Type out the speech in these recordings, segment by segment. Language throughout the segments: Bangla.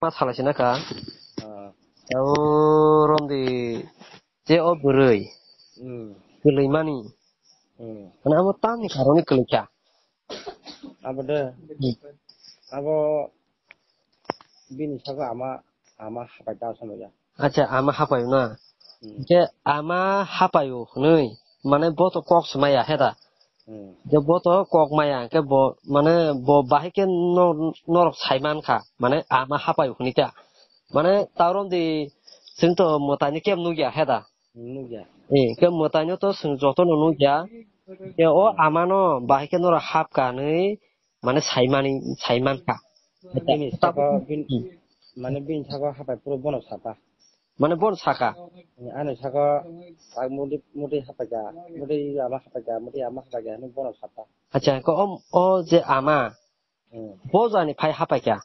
mas halasina ka tau rom di jo berui berui hmm. mani hmm. karena kamu tahu nih karena ini kelica apa deh iya. aku bini saya ama ama apa itu sama ya aja ama apa yuna jadi hmm. ama apa nih mana botok kok semaya heta যে ব তো কক মায়া কে ব মানে ব বাহিকে নরক সাইমান খা মানে আমা হাপাই হুনিতা মানে তাওরম দি সিং তো মতানি কেম নুগিয়া হেদা এ কে মতানি তো সিং যত নুগিয়া কে ও আমান বাহিকে নর হাপ কানি মানে সাইমানি সাইমান খা মানে বিন থাকা হাপাই পুরো বনো সাপা মানে বড় শাখা আনে শাখা মোটি মোটি গা মোটি আমা হাতা গা মোটি আমা হাতা গা আনে বড় শাখা আচ্ছা ক অম ও যে আমা বড় জানি ফাই গা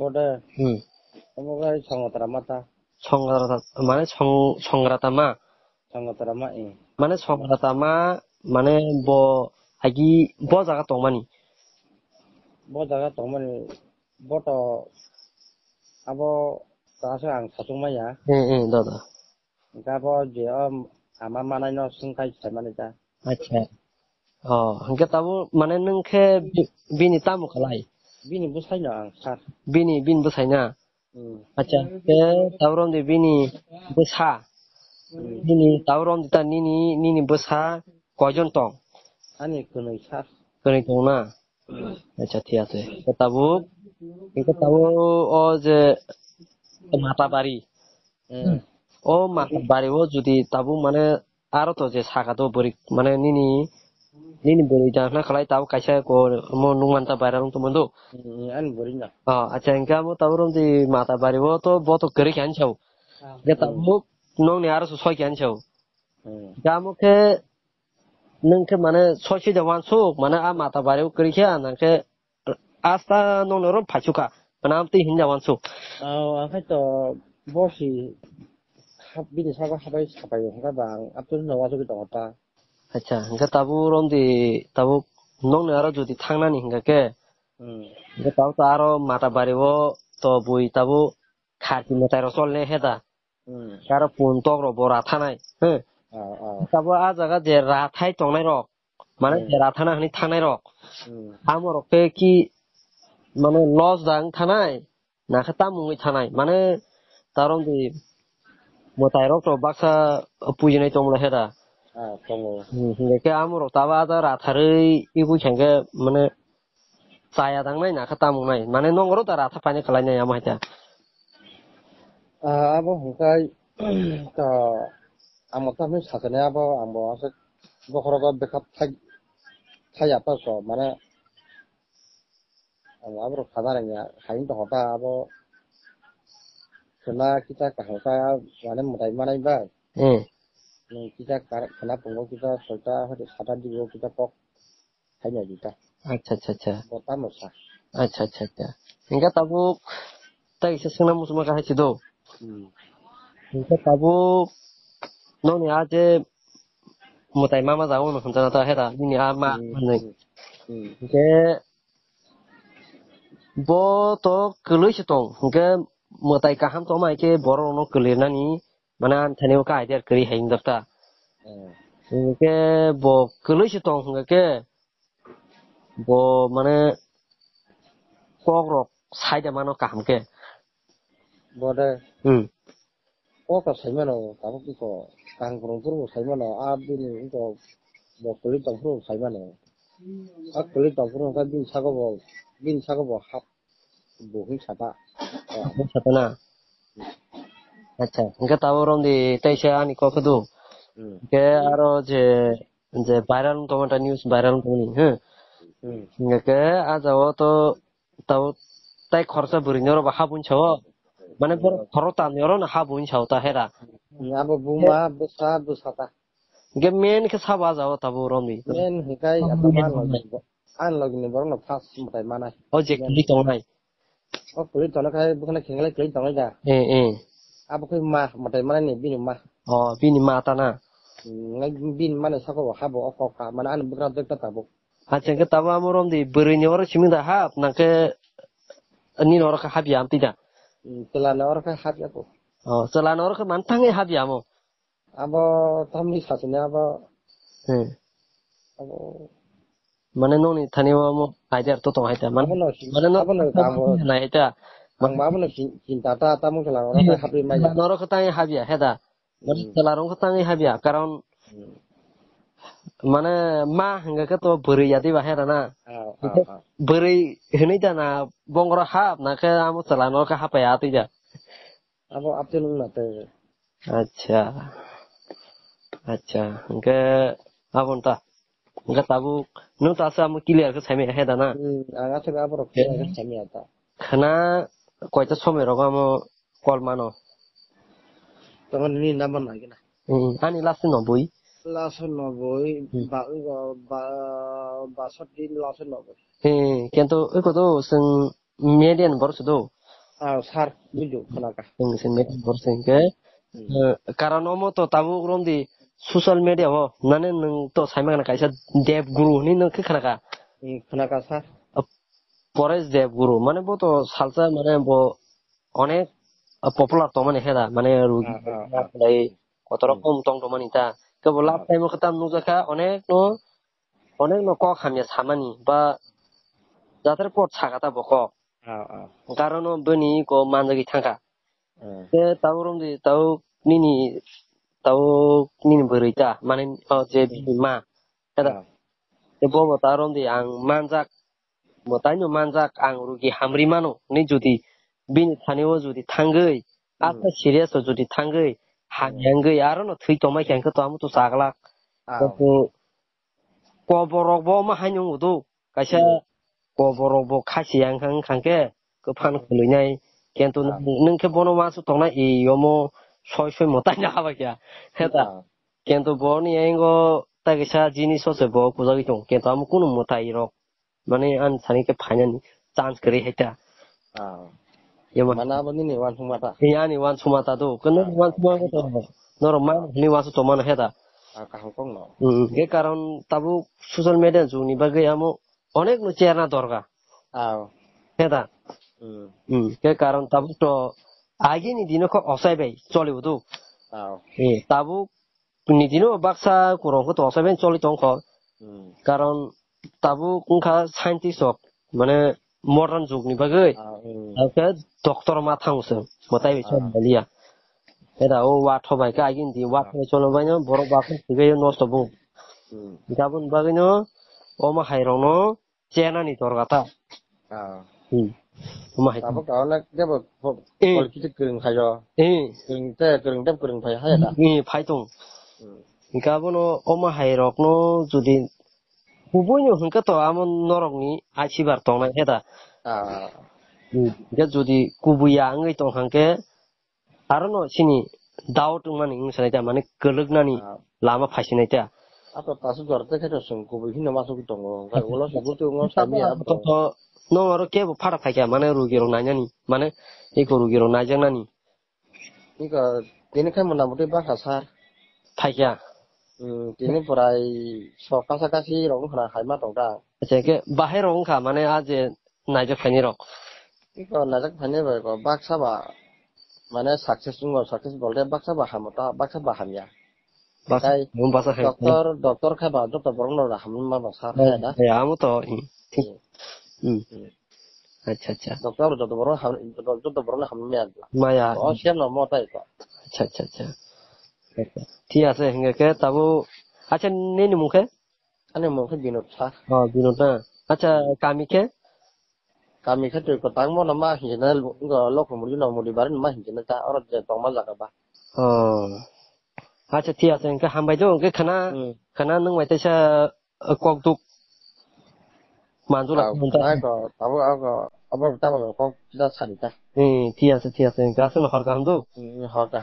বড় হুম অমগাই সংগতরা মাতা সংগতরা মানে সংগ্রাতা মা সংগতরা মা মানে সংগ্রাতা মা মানে ব আগি ব জায়গা তো মানে ব জায়গা তো মানে বট আবো 他是俺初中嘛呀？嗯嗯，对的。你看不就要俺妈妈那那生开钱嘛？你家？啊钱。哦，你看他不，妈那能开比比你大么可来？比你不菜呢，啥？比你比你不菜呢？嗯。啊钱，这他不让的比你不差。嗯。比你他不让的，但你你你你不差，高中懂。俺你可能差。可能懂呐。那叫天子，那他不，你看他不哦这。মাতা বাড়ি ও মাতা বাড়ি ও যদি তাবু মানে আরো তো যে তো বরি মানে নিনি নিনি বরি জানা খালাই তাও কাইছে কো মো নুমানতা বাইরা রং তো মন্দো আন বরি না আচ্ছা এনকা মো তাবু রং যে মাতা বাড়ি ও তো বত করে কেন ছাও যে তাবু নং নি আরো ছয় কেন ছাও যা মুখে nungke mana sosi de wansuk mana amata bareu kriya আস্তা নং নরম pachuka নাম তুই হিন্দা মানছো হয়তো বসি বিদে সাবা সাবাই সাবাই হকা বাং আপনি নওয়া যদি দটা আচ্ছা হিংকা তাবু রন্দি তাবু নং আরো যদি থাংনানি হিংকাকে তাও তো আরো মাথা বাড়িব তো বই তাবু খাটি মেটাই চললে হেদা কারো পুন তক রব রাথানাই হ্যাঁ তাবু আ জায়গা যে রাথাই টংনাই রক মানে যে রাথানা হানি থানাই রক আমরকে কি মানে লস দাং থানাই না খা থানাই মানে তারং দি মতাই রক্ত বাক্সা পুজিনাই তোমরা হেরা কে আমর তাবা আদা রাথারই ইবু খেঙ্গে মানে চায়া দাং নাই না খা নাই মানে নংরো তার রাথা পাইনে খালাই নাই আমা হেতা আবো হুকাই তা আমতা আমি সাজানে আবো আমবো আছে গখরগ বেকাপ থাই থাই আপাস মানে अब 사다랭야 하인도 호다 뭐 kena kita ke Hausa mana mutai mana iba hmm kita kena pungo kita serta hari sadan di kita pok hanya kita acha acha acha kota musa acha acha acha enggak tabu tak isa sengna musuma kah cido enggak hmm. tabu noni aja mutai mama tahu nonton ini ama ব তো কলৈছে তো হে মতাই কাহাম তো মাইকে বড় অনু কলে নানি মানে আন থানে ওকে আইডিয়ার কৰি হাইন দপ্তা হে ব কলৈছে তো হে ব মানে কক রক সাইডে মানো কাহামকে বদে হুম কক সাইমান কাম কি কাহাম গ্রহণ করব সাইমান আর দিন তো ব কলি তো সাইমান আর কলি তো সাগব 恁三个无合，无去查吧。哦，查 না আচ্ছা ఇంకా తవర్ ఉంది తైషా అని కొకదు ఇంకా ఆ రోజు যে ভাইরাল তোমাটা নিউজ ভাইরাল তুমি হ্যাঁ ইংকে আজ ও তো তাও তাই খরচা বুরিনোর বা হাবুন ছাও মানে বড় খরচ আনিওর না হাবুন ছাও তা হেরা আবার বুমা বুসা বুসাতা গে মেন কে সাবা যাও তাবো রমি মেন হিকাই আপনার 安了，你不能怕死不嘛呢？好些给你懂来。我给你懂了，开不可能听来给你懂来的。嗯嗯。啊，不可以嘛，不对嘛，你比你嘛。哦，比你嘛，当然。嗯，比你嘛，你啥个我还不我好看，嘛那你不可能对得到不？Aceng ketama murom di berinya orang cumi dah hab, nangke ini orang ke hab yang tidak. Celana hmm, orang ke hab ya, aku. Oh, celana orang ke mantang ya hab yamu. Abo tamis hasilnya abo. Eh. Abo mana tanewamo hajar to tong haita mana mana na haita man mana cinta ta tamu kelang orang habi maja norok tangi habia heda man kelarong tangi habia karon mana ma hingga ke to beri yati wahera na beri ini ta na bongro hap na ke amu telano ka hapa yati ja amo abdul na te acha acha hingga abon ta nga tabu nu ta sa mu kiler ka chami he da na aga ta ba ro kiler ka chami ata khana koi ta somero ga mo kol mano tong ni na ban lagi na ani last no boy last no boy ba ba ba sot din last no boy he kento e ko to sen median borso do a sar bidu khana ka sen median borso ke karanomo to tabu grom di social मेडियाव नानो नों त सायमागनाखा इसा देव गुरु नि नों खोनाखा खोनाखा सार परेश देव गुरु माने बत सालसा माने ब अनेक पपुलार त माने हेदा माने रुगी কত রকম তং তমানি তা কেবল লাভ টাইম খতাম নুজাকা অনেক ন অনেক ন ক খামি সামানি বা যাতের পর ছাগাতা বক কারণ বনি ক মানজাগি থাকা তে তাও দি তাও নিনি tao tau nini berita manin tau tao ma kada ebo mo taron tao ang manjak mo tanyo manjak ang ham hamri mano đi đi ni jodi bini thaneo jodi thangei asa serious jodi thangei hangyangei aro no thui tomai kyang to amu to saglak ko ko borok bo ma xe udu kaisa ko borok bo khasi yang khang khang cái ko phan khuluinai kentu nung nó bono ma su tongna i yomo 소이소이 못다 나가봐야 했다 কিন্তু বনি এঙ্গো তাকিসা জিনিস হচ্ছে বউ পূজা গেছি কিন্তু আমি কোনো মোটা ইরক মানে আন সানিকে ফাইনানি চান্স করে হেটা মানা বনি নি ওয়ান সুমাতা ইয়ানি ওয়ান সুমাতা তো কোন ওয়ান সুমাতা তো নর মান নি ওয়াসু তো মান হেতা এ কারণ তাবু সোশ্যাল মিডিয়া জুনি বাগে আমো অনেক চেহারা দরকার হেতা হুম এ কারণ তাবু তো আগেনি দিনক অসাই বাই চলে বুধু এ তাবু নিদিনো বাক্সা কুরংক তো অসাই বাই চলে তং খর কারণ তাবু কুংখা সাইন্টিস্ট হক মানে মডার্ন যুগ নি বাগৈ আছে ডক্টর মা থাংস মতাই বাই চল বলিয়া এটা ও ওয়াট হবাই কা আগেনি দি ওয়াট হবাই চল বাই না বড় বাক্স নষ্ট বু গাবন বাগিনো ও মা হাইরনো চেনানি দরগাতা আ Apa kau nak dia buat kalau kita kering kayo. Eh. Kering teh kering teh kering pay haya dah. Ni pay tong. Ika bono oma hay rok no jadi hubunyo hengka to amon norok ni achibar tong na heda. Ah. Ika jadi kubuya angai tong hangke. Arono sini daud mani ingsa nita mani keluk nani lama pasi nita. Apa pasu dorte kajo sengkubu hina masuk tong. Kalau sebut tong. Tapi apa नों आरो केबो फाराग थाखाया माने रुगिरं नायनानि माने एखौ रुगिरं नायजांनानि इखो बेनिखाय मोना मथे बाखा सार थाखाया बेनिफ्राय सका साकासि रं होना हायमा दं दा जेखे बाहाय रं खा माने आजे नायजाखायनि रं इखो नायजाखायनि बायब बाक्साबा माने साक्सेस दङ साक्सेस बलते बाक्सा बाहामता बाक्सा बाहामिया डक्टर डक्टर खाबा डक्टर बरंग नरा हामन मा बासा हे आमो तो আচ্ছা আচ্ছা ডক্টর যত বড় যত বড় হামলে আসবা মায়া ও সে নমতা এটা আচ্ছা আচ্ছা আচ্ছা ঠিক আছে হেঙ্গেকে তাবু আচ্ছা নে নি মুখে আনে মুখে বিনোদ স্যার হ্যাঁ বিনোদ না আচ্ছা কামিকে কামিকে তুই কথা মন মা হিজনা লোক মুড়ি না কক আচ্ছা, দুক 満足な気分だ。なんか、多分なんか、あんまり多分、こんなさりた。うん、ঠিক আছে ঠিক আছে গাছের হরকান তো হরকান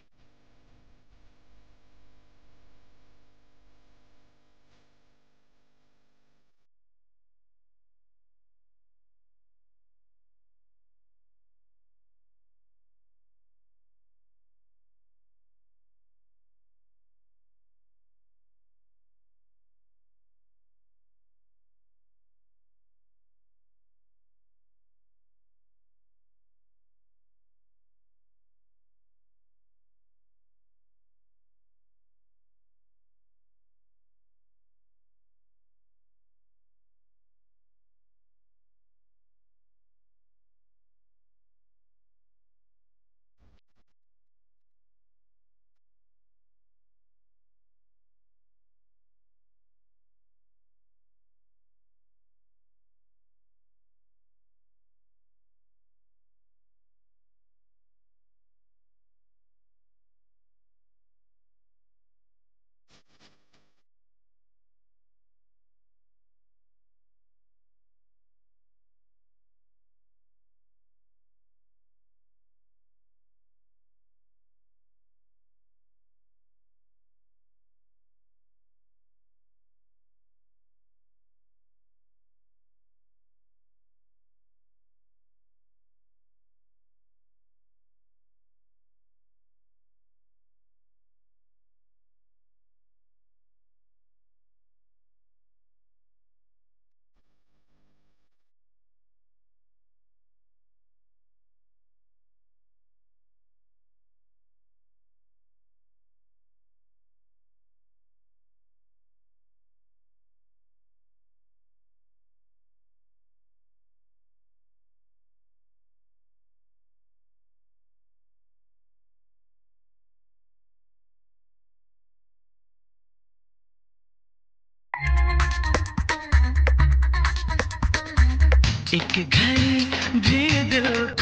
एक घर भी दिल